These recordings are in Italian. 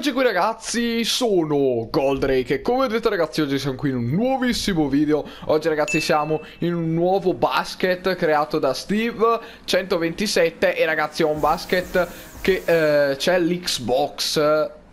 Eccoci qui ragazzi, sono Goldrake e come vedete ragazzi oggi siamo qui in un nuovissimo video Oggi ragazzi siamo in un nuovo basket creato da Steve 127 e ragazzi ho un basket che eh, c'è l'Xbox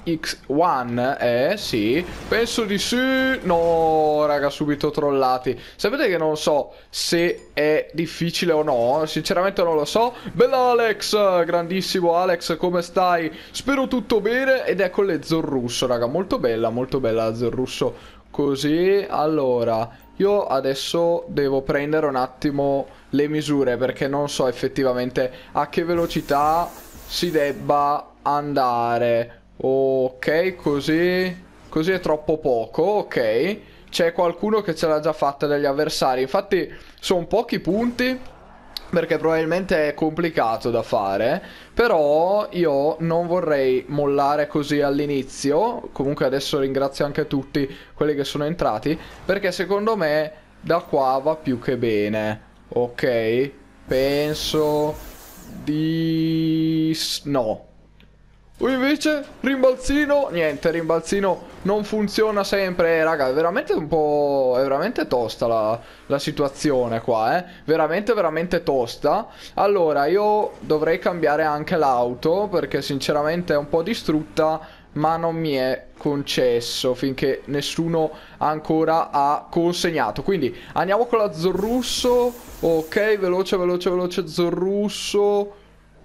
X1, eh sì, penso di sì, no raga subito trollati, sapete che non so se è difficile o no, sinceramente non lo so, bella Alex, grandissimo Alex come stai, spero tutto bene ed ecco l'Ezor russo raga, molto bella, molto bella l'Ezor russo, così, allora, io adesso devo prendere un attimo le misure perché non so effettivamente a che velocità si debba andare Ok, così... Così è troppo poco, ok. C'è qualcuno che ce l'ha già fatta degli avversari. Infatti sono pochi punti perché probabilmente è complicato da fare, però io non vorrei mollare così all'inizio, comunque adesso ringrazio anche tutti quelli che sono entrati, perché secondo me da qua va più che bene, ok? Penso di... no, o invece rimbalzino, niente, rimbalzino non funziona sempre, eh, raga, è veramente un po', è veramente tosta la, la situazione qua, eh, veramente veramente tosta. Allora, io dovrei cambiare anche l'auto perché sinceramente è un po' distrutta, ma non mi è concesso finché nessuno ancora ha consegnato. Quindi andiamo con la Zorrusso, ok, veloce, veloce, veloce Zorrusso,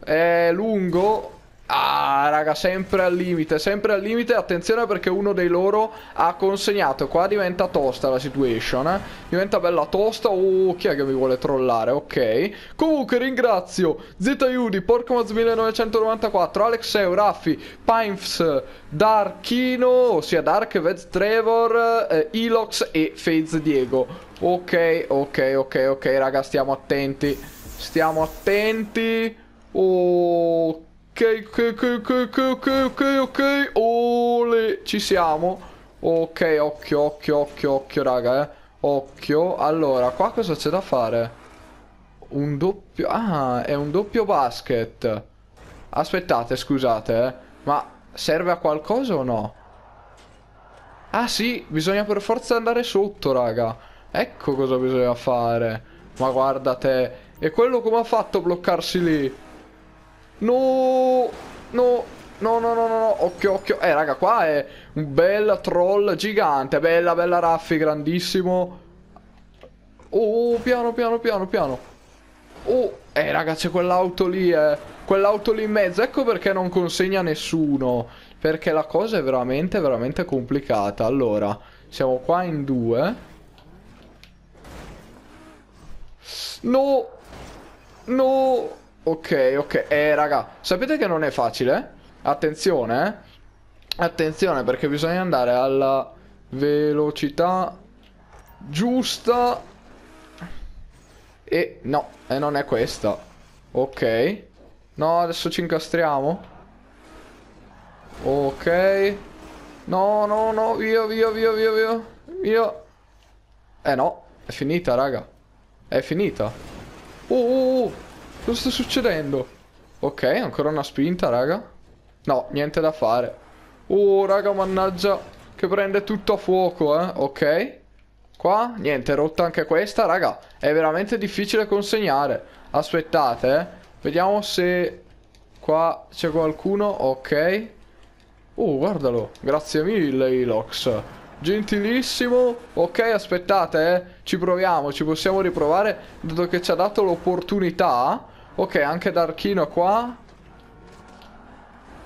è lungo, Ah, raga, sempre al limite, sempre al limite. Attenzione perché uno dei loro ha consegnato. Qua diventa tosta la situation, eh. Diventa bella tosta. Oh, chi è che mi vuole trollare? Ok. Comunque ringrazio ZUD, Porcomaz 1994, Alexeu, Raffi, Pinfs, Darkino, ossia Dark, Vez Trevor, eh, Elox e FaZe Diego. Ok, ok, ok, ok, raga, stiamo attenti. Stiamo attenti. Ok ok, ok, ok, ok, ok, ok, ole, ci siamo. Ok, occhio, occhio, occhio, occhio, raga, eh. Occhio. Allora, qua cosa c'è da fare? Un doppio... Ah, è un doppio basket. Aspettate, scusate, eh. Ma serve a qualcosa o no? Ah, sì, bisogna per forza andare sotto, raga. Ecco cosa bisogna fare. Ma guarda te. E quello come ha fatto a bloccarsi lì? No, no, no, no, no, no, occhio, occhio. Eh, raga, qua è un bel troll gigante. Bella, bella Raffi, grandissimo. Oh, piano, piano, piano, piano. Oh, eh, raga, c'è quell'auto lì, eh. Quell'auto lì in mezzo. Ecco perché non consegna nessuno. Perché la cosa è veramente, veramente complicata. Allora, siamo qua in due. No! No! Ok, ok. Eh, raga, sapete che non è facile? Attenzione, eh. Attenzione, perché bisogna andare alla velocità giusta. E no, e non è questa. Ok. No, adesso ci incastriamo. Ok. No, no, no, via, via, via, via, via. Via. Eh no, è finita, raga. È finita. Uh, uh, uh. Cosa sta succedendo? Ok, ancora una spinta, raga. No, niente da fare. Oh, raga, mannaggia. Che prende tutto a fuoco, eh. Ok. Qua, niente, rotta anche questa, raga. È veramente difficile consegnare. Aspettate, eh. Vediamo se... Qua c'è qualcuno. Ok. Oh, guardalo. Grazie mille, Ilox. Gentilissimo. Ok, aspettate, eh. Ci proviamo, ci possiamo riprovare. Dato che ci ha dato l'opportunità Ok, anche Darchino qua.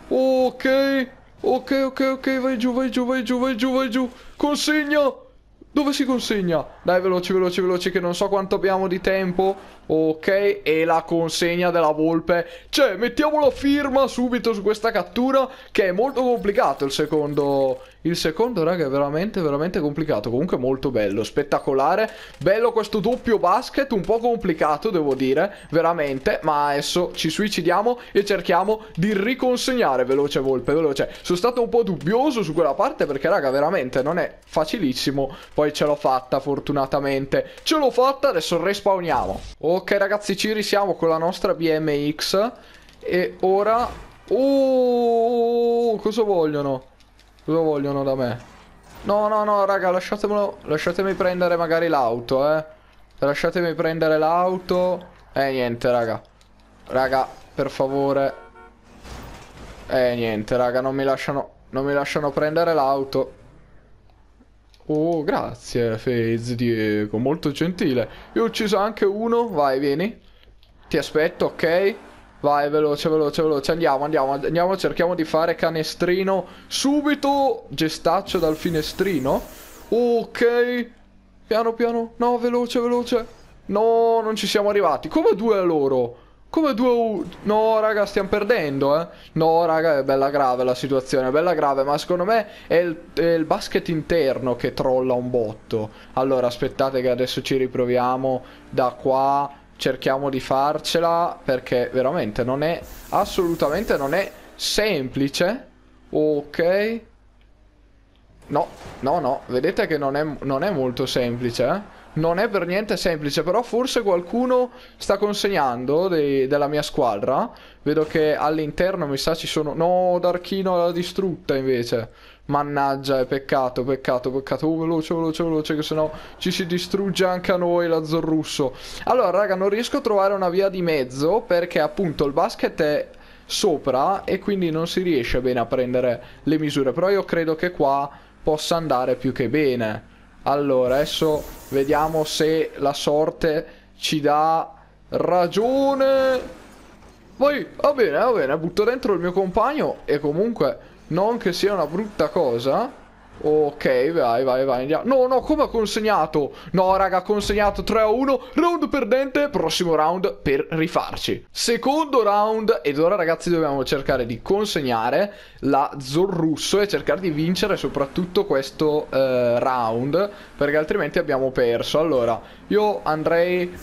Ok. Ok, ok, ok, vai giù, vai giù, vai giù, vai giù, vai giù. Consegna! Dove si consegna? Dai, veloci, veloci, veloci, che non so quanto abbiamo di tempo. Ok, e la consegna della volpe. Cioè, mettiamo la firma subito su questa cattura, che è molto complicato il secondo... Il secondo, raga, è veramente, veramente complicato. Comunque molto bello, spettacolare. Bello questo doppio basket, un po' complicato, devo dire, veramente. Ma adesso ci suicidiamo e cerchiamo di riconsegnare veloce volpe, veloce. Sono stato un po' dubbioso su quella parte perché, raga, veramente non è facilissimo. Poi ce l'ho fatta, fortunatamente. Ce l'ho fatta, adesso respawniamo. Oh. Ok ragazzi ci risiamo con la nostra BMX E ora Oh Cosa vogliono? Cosa vogliono da me? No no no raga lasciatemelo Lasciatemi prendere magari l'auto eh Lasciatemi prendere l'auto Eh niente raga Raga per favore Eh niente raga non mi lasciano Non mi lasciano prendere l'auto Oh, grazie, FaZe Diego, molto gentile. Io ho ucciso anche uno, vai, vieni. Ti aspetto, ok? Vai, veloce, veloce, veloce, andiamo, andiamo, andiamo, cerchiamo di fare canestrino subito. Gestaccio dal finestrino. Ok, piano, piano, no, veloce, veloce. No, non ci siamo arrivati. Come due a loro? Come 2 1 No, raga, stiamo perdendo, eh. No, raga, è bella grave la situazione, è bella grave, ma secondo me è il, è il, basket interno che trolla un botto. Allora, aspettate che adesso ci riproviamo da qua, cerchiamo di farcela, perché veramente non è, assolutamente non è semplice. Ok. No, no, no, vedete che non è, non è molto semplice, eh non è per niente semplice, però forse qualcuno sta consegnando dei, della mia squadra. Vedo che all'interno mi sa ci sono... No, Darchino l'ha distrutta invece. Mannaggia, è peccato, peccato, peccato. Oh, veloce, veloce, veloce, che sennò ci si distrugge anche a noi l'azzurrusso. Allora, raga, non riesco a trovare una via di mezzo perché appunto il basket è sopra e quindi non si riesce bene a prendere le misure. Però io credo che qua possa andare più che bene. Allora, adesso vediamo se la sorte ci dà ragione. Poi, va bene, va bene, butto dentro il mio compagno e comunque non che sia una brutta cosa. Ok, vai, vai, vai, andiamo. No, no, come ha consegnato? No, raga, ha consegnato 3 a 1. Round perdente, prossimo round per rifarci. Secondo round, ed ora ragazzi dobbiamo cercare di consegnare la Zorrusso e cercare di vincere soprattutto questo eh, round, perché altrimenti abbiamo perso. Allora, io andrei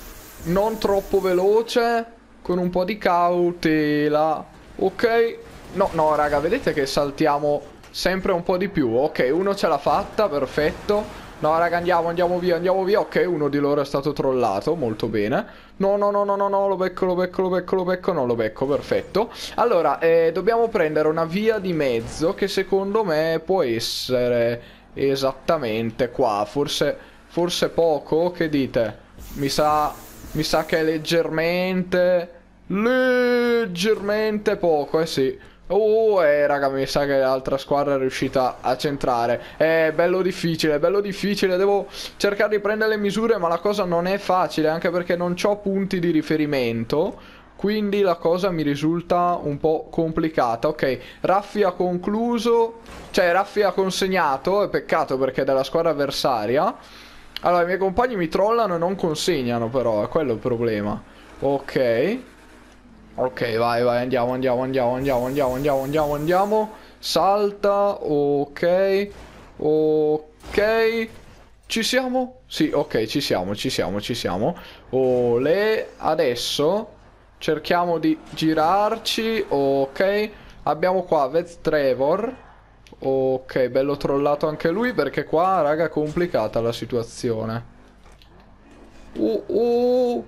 non troppo veloce, con un po' di cautela. Ok, no, no, raga, vedete che saltiamo Sempre un po' di più. Ok, uno ce l'ha fatta, perfetto. No, raga, andiamo, andiamo via, andiamo via. Ok, uno di loro è stato trollato, molto bene. No, no, no, no, no, no, lo becco, lo becco, lo becco, lo becco, no, lo becco, perfetto. Allora, eh, dobbiamo prendere una via di mezzo che secondo me può essere esattamente qua. Forse, forse poco, che dite? Mi sa, mi sa che è leggermente, leggermente poco, eh sì. Oh, eh, raga, mi sa che l'altra squadra è riuscita a centrare. È bello difficile, bello difficile. Devo cercare di prendere le misure, ma la cosa non è facile, anche perché non ho punti di riferimento. Quindi la cosa mi risulta un po' complicata. Ok, Raffi ha concluso. Cioè, Raffi ha consegnato. È peccato perché è della squadra avversaria. Allora, i miei compagni mi trollano e non consegnano, però. È quello il problema. Ok. Ok, vai, vai, andiamo, andiamo, andiamo, andiamo, andiamo, andiamo, andiamo, andiamo. Salta, ok, ok. Ci siamo? Sì, ok, ci siamo, ci siamo, ci siamo. Ole, adesso cerchiamo di girarci, ok. Abbiamo qua Vez Trevor. Ok, bello trollato anche lui perché qua, raga, è complicata la situazione. Uh, uh.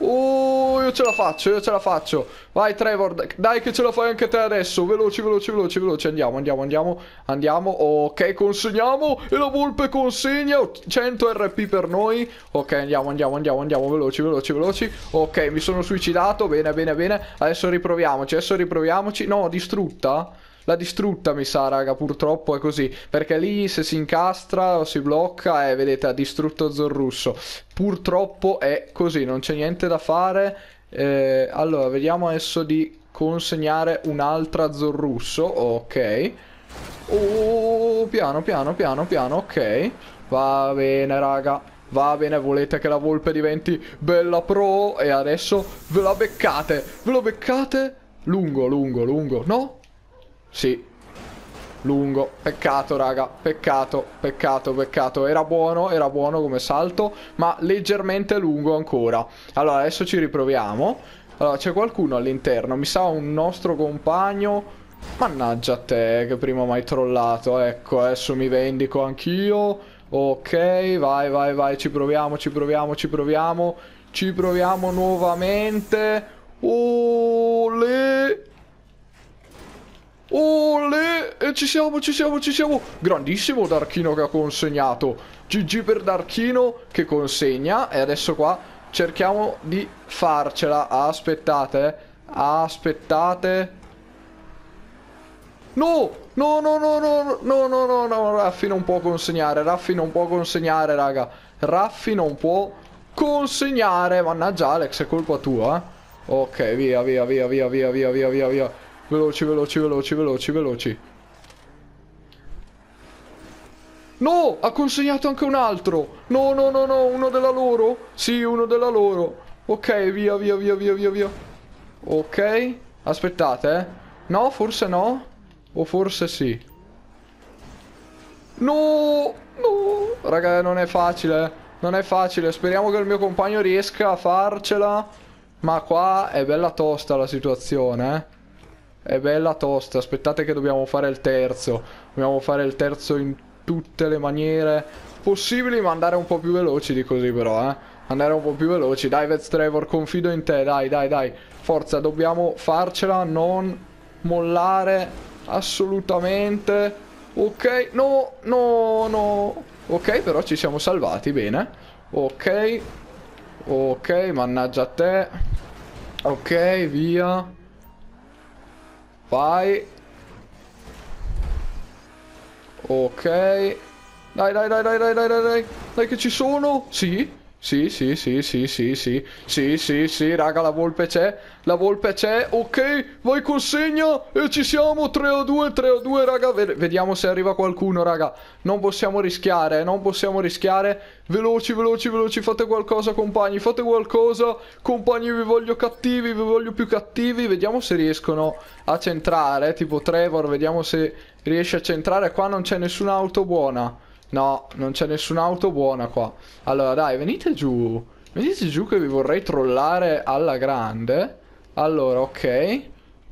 Oh, io ce la faccio, io ce la faccio. Vai Trevor, dai che ce la fai anche te adesso. Veloci, veloci, veloci, veloci. Andiamo, andiamo, andiamo. Andiamo. Ok, consegniamo. E la volpe consegna. 100 RP per noi. Ok, andiamo, andiamo, andiamo, andiamo. Veloci, veloci, veloci. Ok, mi sono suicidato. Bene, bene, bene. Adesso riproviamoci, adesso riproviamoci. No, distrutta l'ha distrutta mi sa raga purtroppo è così perché lì se si incastra o si blocca e eh, vedete ha distrutto Zorrusso purtroppo è così non c'è niente da fare eh, allora vediamo adesso di consegnare un'altra Zorrusso ok oh piano piano piano piano ok va bene raga Va bene, volete che la volpe diventi bella pro e adesso ve la beccate. Ve la beccate? Lungo, lungo, lungo. No? Sì. Lungo. Peccato, raga. Peccato, peccato, peccato. Era buono, era buono come salto, ma leggermente lungo ancora. Allora, adesso ci riproviamo. Allora, c'è qualcuno all'interno. Mi sa un nostro compagno... Mannaggia te che prima mi hai trollato Ecco adesso mi vendico anch'io Ok vai vai vai ci proviamo ci proviamo ci proviamo Ci proviamo nuovamente Oh, le... Olè! E ci siamo, ci siamo, ci siamo! Grandissimo Darchino che ha consegnato. GG per Darchino che consegna. E adesso qua cerchiamo di farcela. Aspettate, eh. aspettate. No! No, no, no, no, no, no, no, no, Raffi non può consegnare, Raffi non può consegnare, raga. Raffi non può consegnare. Mannaggia Alex, è colpa tua, eh. Ok, via, via, via, via, via, via, via, via, via. Veloci, veloci, veloci, veloci, veloci. No! Ha consegnato anche un altro! No, no, no, no, uno della loro! Sì, uno della loro! Ok, via, via, via, via, via, via. Ok. Aspettate, eh. No, forse no. O forse sì. No! No! Raga, non è facile, eh. Non è facile. Speriamo che il mio compagno riesca a farcela. Ma qua è bella tosta la situazione, eh. È bella tosta, aspettate che dobbiamo fare il terzo. Dobbiamo fare il terzo in tutte le maniere possibili, ma andare un po' più veloci di così però, eh. Andare un po' più veloci. Dai, Vets Trevor, confido in te, dai, dai, dai. Forza, dobbiamo farcela, non mollare assolutamente. Ok, no, no, no. Ok, però ci siamo salvati, bene. Ok. Ok, mannaggia a te. Ok, via. Vai. Ok. Dai, dai, dai, dai, dai, dai, dai, dai. Dai che ci sono. Sì. Sì, sì, sì, sì, sì, sì, sì, sì, sì, raga, la volpe c'è, la volpe c'è, ok, vai consegna e ci siamo, 3 a 2, 3 a 2, raga, Ved vediamo se arriva qualcuno, raga, non possiamo rischiare, non possiamo rischiare, veloci, veloci, veloci, fate qualcosa, compagni, fate qualcosa, compagni, vi voglio cattivi, vi voglio più cattivi, vediamo se riescono a centrare, tipo Trevor, vediamo se riesce a centrare, qua non c'è nessuna auto buona, No, non c'è nessun'auto buona qua. Allora, dai, venite giù. Venite giù che vi vorrei trollare alla grande. Allora, ok.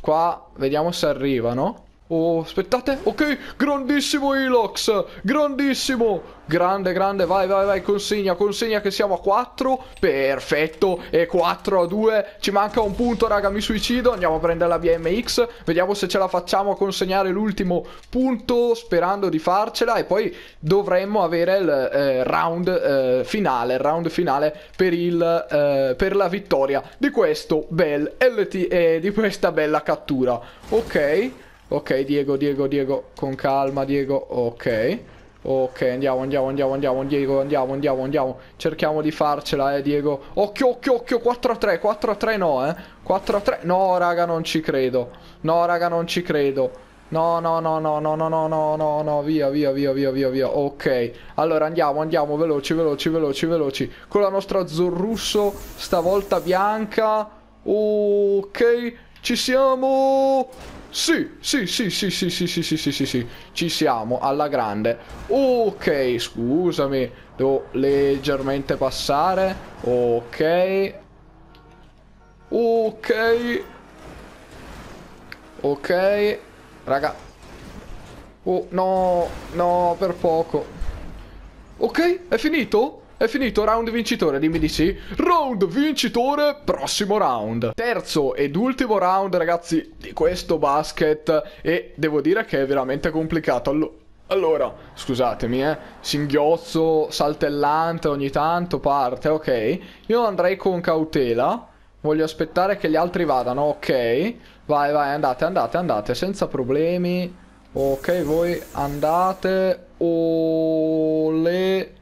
Qua, vediamo se arrivano. Oh, aspettate. Ok, grandissimo Ilox. Grandissimo. Grande, grande. Vai, vai, vai. Consegna, consegna che siamo a 4. Perfetto. E 4 a 2. Ci manca un punto, raga. Mi suicido. Andiamo a prendere la BMX. Vediamo se ce la facciamo a consegnare l'ultimo punto. Sperando di farcela. E poi dovremmo avere il eh, round eh, finale. Il round finale per, il, eh, per la vittoria di questo bel LT. Eh, di questa bella cattura. Ok. Ok, Diego, Diego, Diego, con calma, Diego, ok. Ok, andiamo, andiamo, andiamo, andiamo, Diego, andiamo, andiamo, andiamo. Cerchiamo di farcela, eh, Diego. Occhio, occhio, occhio, 4 a 3, 4 a 3 no, eh. 4 a 3, no, raga, non ci credo. No, raga, non ci credo. No, no, no, no, no, no, no, no, no, no, via, via, via, via, via, via. Ok. Allora andiamo, andiamo, veloci, veloci, veloci, veloci. Con la nostra Zorrusso, stavolta bianca. Ok, ci siamo. Sì, sì, sì, sì, sì, sì, sì, sì, sì, sì, sì, ci siamo, alla grande. Ok, scusami, devo leggermente passare. Ok. Ok. Ok. Raga. Oh, no, no, per poco. Ok, è finito? È finito round vincitore, dimmi di sì. Round vincitore, prossimo round. Terzo ed ultimo round, ragazzi, di questo basket. E devo dire che è veramente complicato. Allora... Allora, scusatemi, eh, singhiozzo saltellante ogni tanto parte, ok. Io andrei con cautela, voglio aspettare che gli altri vadano, ok. Vai, vai, andate, andate, andate, senza problemi. Ok, voi andate. le...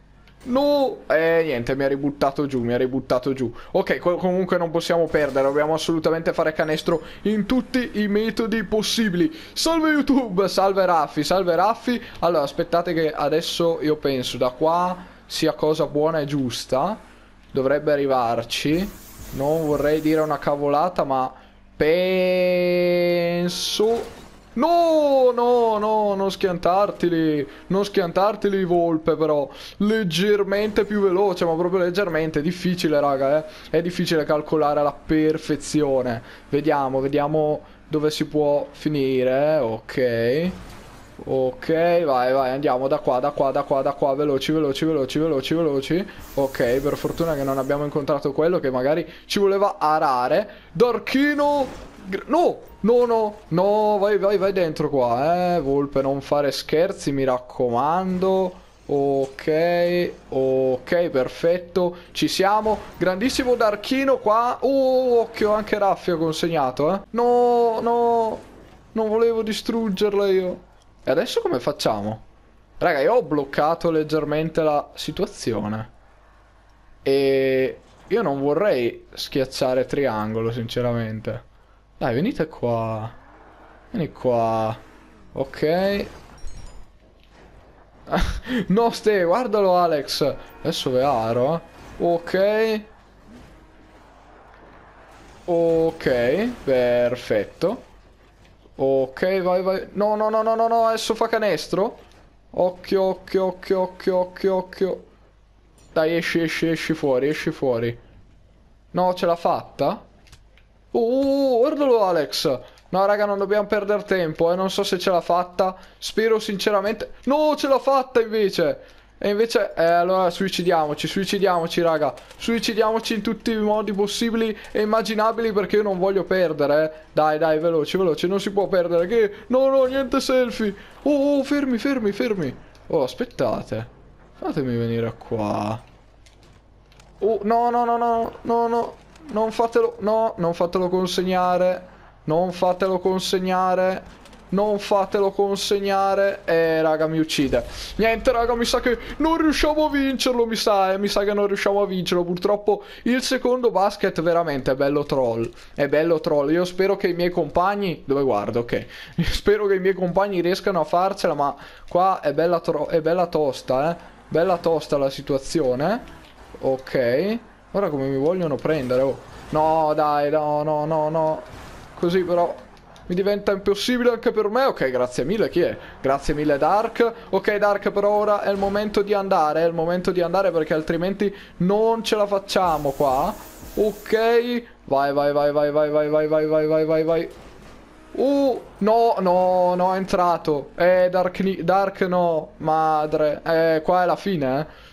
No, eh niente, mi ha ributtato giù, mi ha ributtato giù. Ok, comunque non possiamo perdere, dobbiamo assolutamente fare canestro in tutti i metodi possibili. Salve YouTube, salve Raffi, salve Raffi. Allora, aspettate che adesso io penso da qua sia cosa buona e giusta. Dovrebbe arrivarci. Non vorrei dire una cavolata, ma penso No, no, no, non schiantarteli. Non schiantarteli, Volpe, però. Leggermente più veloce, ma proprio leggermente. È difficile, raga, eh. È difficile calcolare alla perfezione. Vediamo, vediamo dove si può finire. Eh. Ok. Ok, vai, vai, andiamo da qua, da qua, da qua, da qua, veloci, veloci, veloci, veloci, veloci. Ok, per fortuna che non abbiamo incontrato quello che magari ci voleva arare. Darchino No! No, no, no, vai, vai, vai dentro qua, eh, Volpe, non fare scherzi, mi raccomando. Ok, ok, perfetto, ci siamo. Grandissimo Darchino qua. Oh, occhio, anche Raffio consegnato, eh. No, no, non volevo distruggerla io. E adesso come facciamo? Raga, io ho bloccato leggermente la situazione. E io non vorrei schiacciare triangolo, sinceramente. Dai, venite qua. Vieni qua. Ok. no, ste, guardalo Alex. Adesso ve aro. Ok. Ok, perfetto. Ok, vai, vai. No, no, no, no, no, no, adesso fa canestro. Occhio, occhio, occhio, occhio, occhio, occhio. Dai, esci, esci, esci fuori, esci fuori. No, ce l'ha fatta? Uh, uh, guardalo Alex. No, raga, non dobbiamo perdere tempo, eh. Non so se ce l'ha fatta. Spero sinceramente... No, ce l'ha fatta invece! E invece, eh, allora suicidiamoci, suicidiamoci raga Suicidiamoci in tutti i modi possibili e immaginabili perché io non voglio perdere eh. Dai, dai, veloci, veloci, non si può perdere Che? No, no, niente selfie Oh, oh fermi, fermi, fermi Oh, aspettate Fatemi venire qua Oh, no, no, no, no, no, no non fatelo, no, non fatelo consegnare. Non fatelo consegnare. Non fatelo consegnare. Eh, raga, mi uccide. Niente, raga, mi sa che non riusciamo a vincerlo, mi sa. Eh, mi sa che non riusciamo a vincerlo. Purtroppo il secondo basket veramente è bello troll. È bello troll. Io spero che i miei compagni... Dove guardo? Ok. Io spero che i miei compagni riescano a farcela, ma qua è bella, tro... è bella tosta, eh. Bella tosta la situazione. Ok. Guarda come mi vogliono prendere, oh. No, dai, no, no, no, no. Così però mi diventa impossibile anche per me. Ok, grazie mille, chi è? Grazie mille Dark. Ok Dark, però ora è il momento di andare, è il momento di andare perché altrimenti non ce la facciamo qua. Ok, vai, vai, vai, vai, vai, vai, vai, vai, vai, vai, vai, vai. Uh, no, no, no, è entrato. Eh, Dark, Dark no, madre. Eh, qua è la fine, eh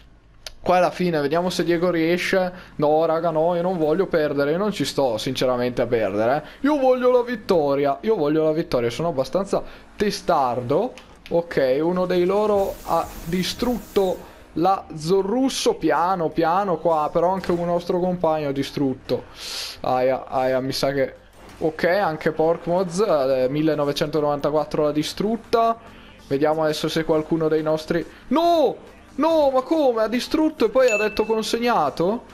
qua alla fine vediamo se Diego riesce. No, raga, no, io non voglio perdere, io non ci sto sinceramente a perdere. Io voglio la vittoria, io voglio la vittoria, sono abbastanza testardo. Ok, uno dei loro ha distrutto la Zorrusso piano piano qua, però anche un nostro compagno ha distrutto. Aia, aia, mi sa che... Ok, anche Porkmods eh, 1994 l'ha distrutta. Vediamo adesso se qualcuno dei nostri... No! No, ma come? Ha distrutto e poi ha detto consegnato?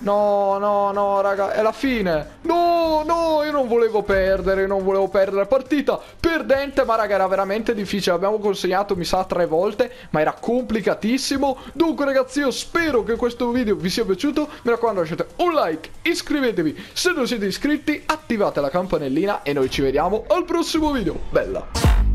No, no, no, raga, è la fine. No, no, io non volevo perdere, non volevo perdere la partita. Perdente, ma raga, era veramente difficile. Abbiamo consegnato, mi sa, tre volte, ma era complicatissimo. Dunque, ragazzi, io spero che questo video vi sia piaciuto. Mi raccomando, lasciate un like, iscrivetevi. Se non siete iscritti, attivate la campanellina e noi ci vediamo al prossimo video. Bella!